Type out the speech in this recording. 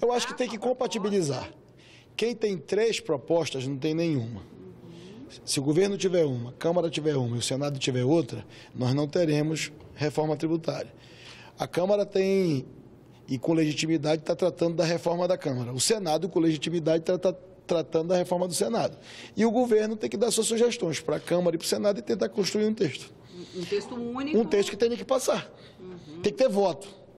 Eu acho que tem que compatibilizar. Quem tem três propostas não tem nenhuma. Se o governo tiver uma, a Câmara tiver uma e o Senado tiver outra, nós não teremos reforma tributária. A Câmara tem, e com legitimidade, está tratando da reforma da Câmara. O Senado, com legitimidade, está tá tratando da reforma do Senado. E o governo tem que dar suas sugestões para a Câmara e para o Senado e tentar construir um texto. Um texto único? Um texto que tenha que passar. Uhum. Tem que ter voto.